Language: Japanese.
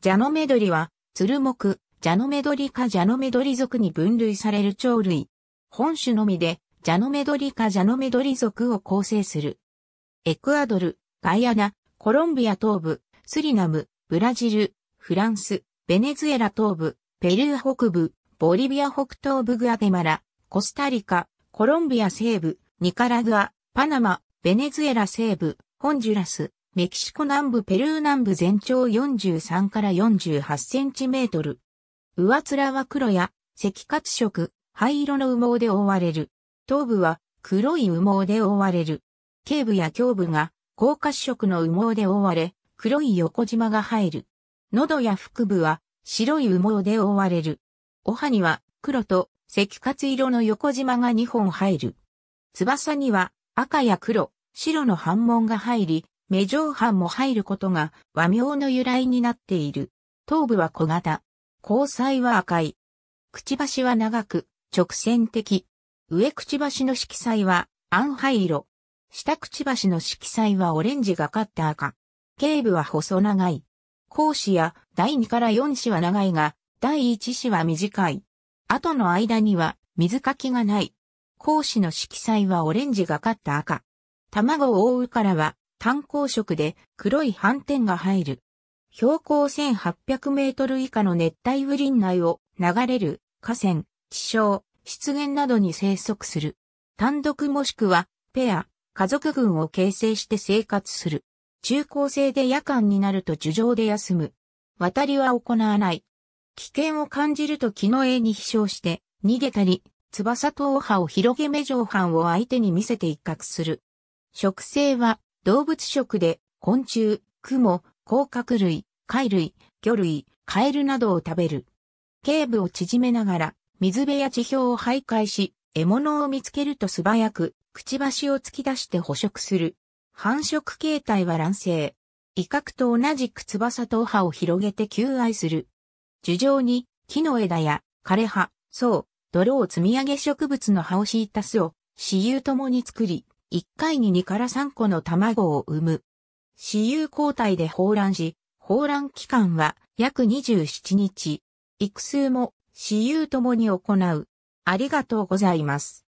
ジャノメドリは、ツルモク、ジャノメドリかジャノメドリ属に分類される鳥類。本種のみで、ジャノメドリかジャノメドリ属を構成する。エクアドル、ガイアナ、コロンビア東部、スリナム、ブラジル、フランス、ベネズエラ東部、ペルー北部、ボリビア北東部グアテマラ、コスタリカ、コロンビア西部、ニカラグア、パナマ、ベネズエラ西部、ホンジュラス、メキシコ南部ペルー南部全長43から48センチメートル。上面は黒や赤褐色、灰色の羽毛で覆われる。頭部は黒い羽毛で覆われる。頸部や胸部が高褐色の羽毛で覆われ、黒い横縞が入る。喉や腹部は白い羽毛で覆われる。お歯には黒と赤褐色の横縞が2本入る。翼には赤や黒、白の斑紋が入り、目上半も入ることが和名の由来になっている。頭部は小型。交際は赤い。くちばしは長く、直線的。上くちばしの色彩は暗灰色。下くちばしの色彩はオレンジがかった赤。頸部は細長い。後肢や第2から4子は長いが、第1子は短い。後の間には水かきがない。後肢の色彩はオレンジがかった赤。卵を覆うからは単光色で黒い斑点が入る。標高1800メートル以下の熱帯雨林内を流れる河川、地床、湿原などに生息する。単独もしくはペア、家族群を形成して生活する。中高生で夜間になると樹上で休む。渡りは行わない。危険を感じると木の絵に飛翔して逃げたり、翼と王派を広げ目上半を相手に見せて一角する。植生は動物食で昆虫、クモ、甲殻類、貝類、魚類、カエルなどを食べる。頸部を縮めながら水辺や地表を徘徊し、獲物を見つけると素早くくちばしを突き出して捕食する。繁殖形態は卵生。威嚇と同じく翼と葉を広げて求愛する。樹上に木の枝や枯葉、草、泥を積み上げ植物の葉を敷いた巣を、私有ともに作り、1回に2から3個の卵を産む。私有交代で放卵し、放卵期間は約27日。育数も私有ともに行う。ありがとうございます。